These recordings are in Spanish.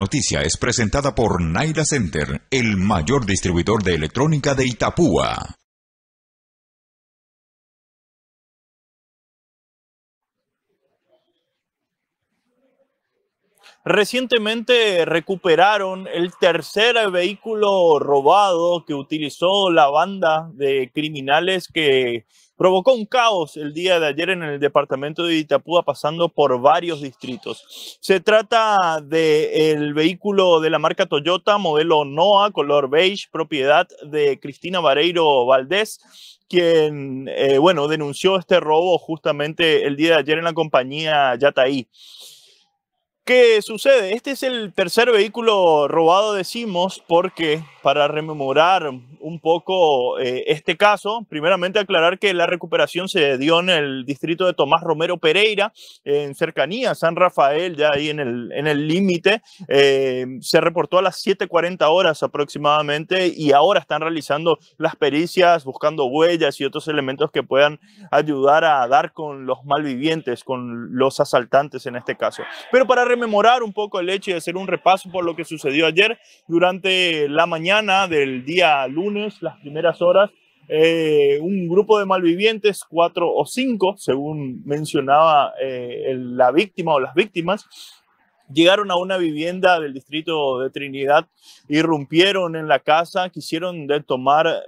noticia es presentada por Naira Center, el mayor distribuidor de electrónica de Itapúa. Recientemente recuperaron el tercer vehículo robado que utilizó la banda de criminales que provocó un caos el día de ayer en el departamento de Itapúa pasando por varios distritos. Se trata del vehículo de la marca Toyota, modelo NOA, color beige, propiedad de Cristina Vareiro Valdés, quien, eh, bueno, denunció este robo justamente el día de ayer en la compañía Yataí. ¿Qué sucede? Este es el tercer vehículo robado, decimos, porque para rememorar un poco eh, este caso, primeramente aclarar que la recuperación se dio en el distrito de Tomás Romero Pereira, en cercanía a San Rafael, ya ahí en el límite. el eh, se reportó a las 7.40 horas aproximadamente y ahora están realizando las pericias, buscando huellas y otros elementos que puedan ayudar a dar con los malvivientes, con los asaltantes en este caso. Pero para rememorar rememorar un poco el hecho de hacer un repaso por lo que sucedió ayer durante la mañana del día lunes, las primeras horas. Eh, un grupo de malvivientes, cuatro o cinco, según mencionaba eh, la víctima o las víctimas, Llegaron a una vivienda del distrito de Trinidad, irrumpieron en la casa, quisieron tomar,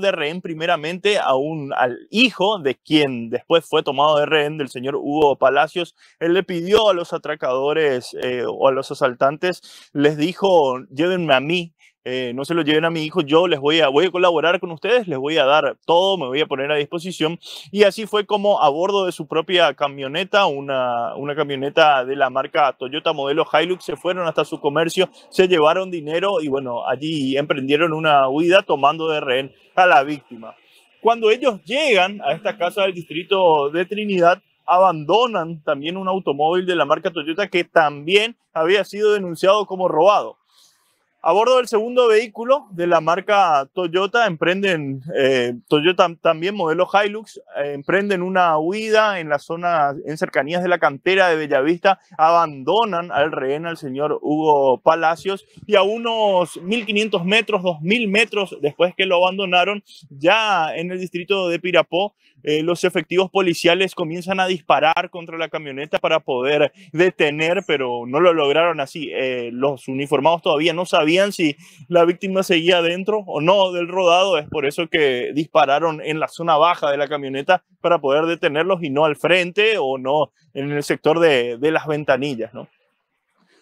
de rehén primeramente a un, al hijo de quien después fue tomado de rehén, del señor Hugo Palacios. Él le pidió a los atracadores eh, o a los asaltantes, les dijo, llévenme a mí, eh, no se lo lleven a mi hijo, yo les voy a, voy a colaborar con ustedes, les voy a dar todo, me voy a poner a disposición. Y así fue como a bordo de su propia camioneta, una, una camioneta de la marca Toyota modelo Hilux, se fueron hasta su comercio, se llevaron dinero y bueno, allí emprendieron una huida tomando de rehén a la víctima. Cuando ellos llegan a esta casa del distrito de Trinidad, abandonan también un automóvil de la marca Toyota que también había sido denunciado como robado. A bordo del segundo vehículo de la marca Toyota, emprenden, eh, Toyota también modelo Hilux, eh, emprenden una huida en la zona, en cercanías de la cantera de Bellavista, abandonan al rehén al señor Hugo Palacios y a unos 1.500 metros, 2.000 metros después que lo abandonaron, ya en el distrito de Pirapó, eh, los efectivos policiales comienzan a disparar contra la camioneta para poder detener, pero no lo lograron así. los uniformados todavía no sabían si la víctima seguía dentro o no del rodado. Es por eso que dispararon en la zona baja de la camioneta para poder detenerlos y no al frente o no en el sector de, de las ventanillas,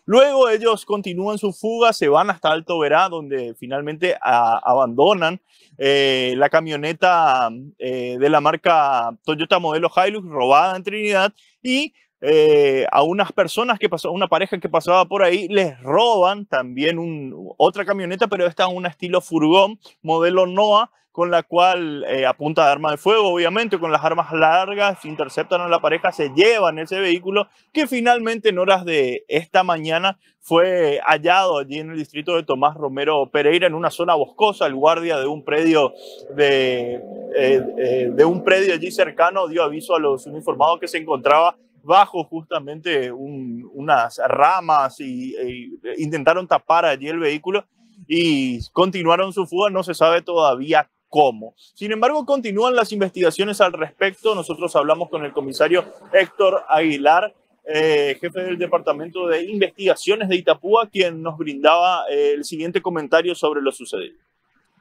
Luego ellos continúan su fuga, se van hasta Alto Verá, donde finalmente ah, abandonan eh, la camioneta eh, de la marca Toyota modelo Hilux robada en Trinidad y eh, a unas personas que pasó, una pareja que pasaba por ahí, les roban también un, otra camioneta, pero esta es un estilo furgón, modelo NOA, con la cual eh, apunta de arma de fuego, obviamente, con las armas largas, interceptan a la pareja, se llevan ese vehículo, que finalmente en horas de esta mañana fue hallado allí en el distrito de Tomás Romero Pereira, en una zona boscosa, el guardia de un predio, de, eh, de un predio allí cercano dio aviso a los uniformados que se encontraba bajo justamente unas ramas y, e, intentaron tapar allí el vehículo y continuaron su fuga, no se sabe todavía cómo. Sin embargo, continúan las investigaciones al respecto. Nosotros hablamos con el comisario Héctor Aguilar, eh, jefe del Departamento de Investigaciones de Itapúa, quien nos brindaba eh, el siguiente comentario sobre lo sucedido.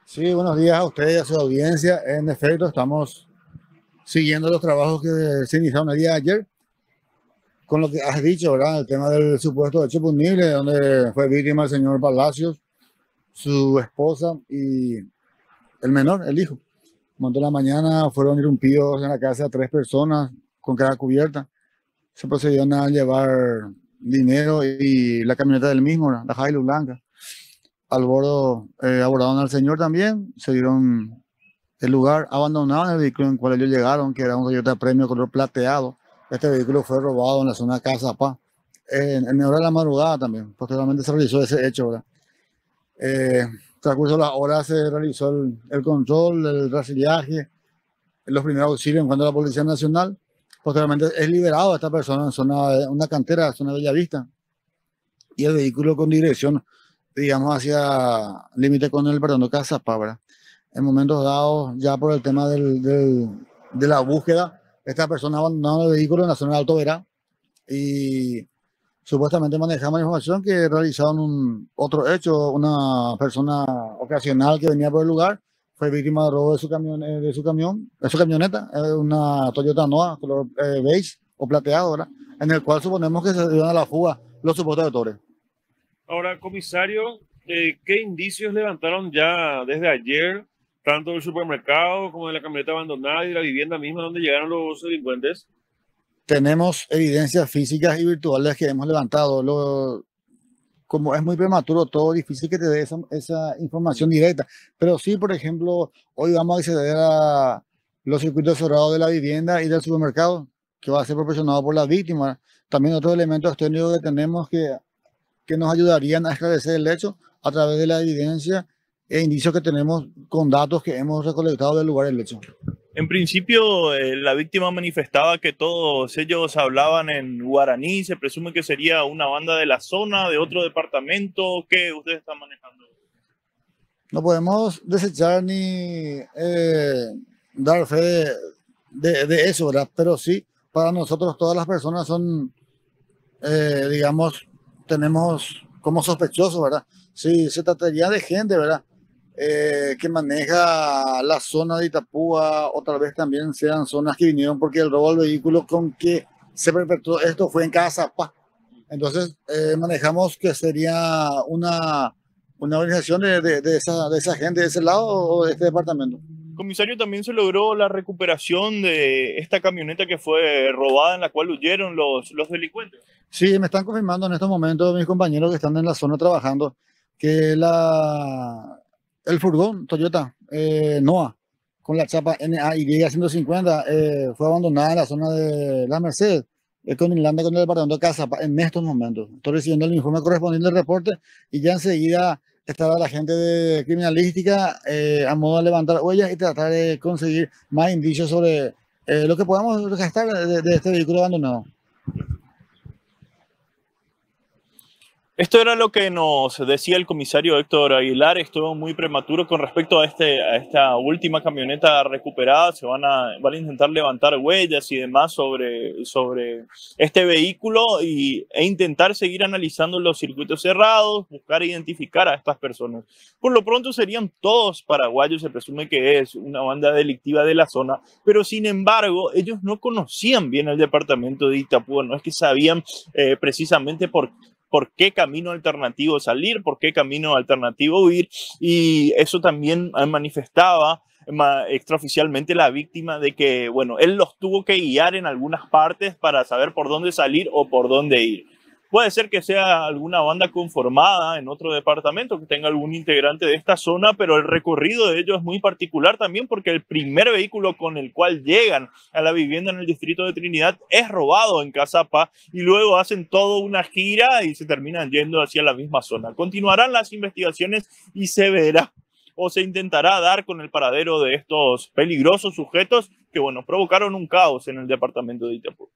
Sí, buenos días a ustedes y a su audiencia. En efecto, estamos siguiendo los trabajos que se iniciaron el día de ayer con lo que has dicho, ¿verdad? El tema del supuesto hecho punible, donde fue víctima el señor Palacios, su esposa y el menor, el hijo. Montó la mañana fueron irrumpidos en la casa tres personas con cara cubierta. Se procedieron a llevar dinero y la camioneta del mismo, la Hilux blanca. Al bordo eh, abordaron al señor también, se dieron el lugar abandonado el vehículo en el cual ellos llegaron, que era un Toyota Premio color plateado este vehículo fue robado en la zona de Casa Pa. En, en hora de la madrugada también. Posteriormente se realizó ese hecho, ¿verdad? Eh, transcurso de la hora se realizó el, control, el rastreaje, los primeros auxilios en cuanto a la Policía Nacional. Posteriormente es liberado a esta persona en zona, una cantera, zona de Bellavista. Y el vehículo con dirección, digamos, hacia límite con el perdón de ¿verdad? En momentos dados, ya por el tema del, de la búsqueda, esta persona abandonó el vehículo en la zona de y supuestamente manejamos información que realizaron un, otro hecho, una persona ocasional que venía por el lugar fue víctima de robo de su camión, eh, de su camión, su camioneta, eh, una Toyota Noa color eh, beige o plateado, En el cual suponemos que se dieron a la fuga los supuestos autores. Ahora, comisario, ¿qué indicios levantaron ya desde ayer tanto del supermercado como de la camioneta abandonada y de la vivienda misma donde llegaron los delincuentes? Tenemos evidencias físicas y virtuales que hemos levantado. Lo, como es muy prematuro todo, difícil que te dé esa, información directa. Pero sí, por ejemplo, hoy vamos a acceder a los circuitos cerrados de la vivienda y del supermercado, que va a ser proporcionado por la víctima. También otros elementos técnicos que tenemos que, que nos ayudarían a esclarecer el hecho a través de la evidencia e indicios que tenemos con datos que hemos recolectado del lugar del hecho. En principio, eh, la víctima manifestaba que todos ellos hablaban en guaraní, se presume que sería una banda de la zona, de otro departamento, ¿qué ustedes están manejando? No podemos desechar ni eh, dar fe de, eso, ¿verdad? Pero sí, para nosotros todas las personas son, eh, digamos, tenemos como sospechosos, ¿verdad? Sí, se trataría de gente, ¿verdad? Eh, que maneja la zona de Itapúa, otra vez también sean zonas que vinieron porque el robo al vehículo con que se perpetró esto fue en Casa Entonces, eh, manejamos que sería una, una organización de, de, de, esa, de esa gente de ese lado o de este departamento. Comisario, también se logró la recuperación de esta camioneta que fue robada, en la cual huyeron los, los delincuentes. Sí, me están confirmando en estos momentos mis compañeros que están en la zona trabajando que la, el furgón Toyota eh, NOA con la chapa NAY 150 eh, fue abandonada en la zona de La Merced, eh, con Inlanda con el departamento de Casa en estos momentos. Estoy recibiendo el informe correspondiente del reporte y ya enseguida estará la gente de criminalística eh, a modo de levantar huellas y tratar de conseguir más indicios sobre lo que podamos rescatar de este vehículo abandonado. Esto era lo que nos decía el comisario Héctor Aguilar, estuvo muy prematuro con respecto a, este, a esta última camioneta recuperada, se van a, van a intentar levantar huellas y demás sobre, sobre este vehículo y, e intentar seguir analizando los circuitos cerrados, buscar identificar a estas personas. Por lo pronto serían todos paraguayos, se presume que es una banda delictiva de la zona, pero sin embargo ellos no conocían bien el departamento de Itapúa, no es que sabían eh, precisamente por por qué camino alternativo salir, por qué camino alternativo huir. Y eso también ah, manifestaba extraoficialmente la víctima de que, bueno, él los tuvo que guiar en algunas partes para saber por dónde salir o por dónde ir. Puede ser que sea alguna banda conformada en otro departamento que tenga algún integrante de esta zona, pero el recorrido de ellos es muy particular también porque el primer vehículo con el cual llegan a la vivienda en el distrito de Trinidad es robado en Casapa y luego hacen toda una gira y se terminan yendo hacia la misma zona. Continuarán las investigaciones y se verá o se intentará dar con el paradero de estos peligrosos sujetos que, bueno, provocaron un caos en el departamento de Itapú.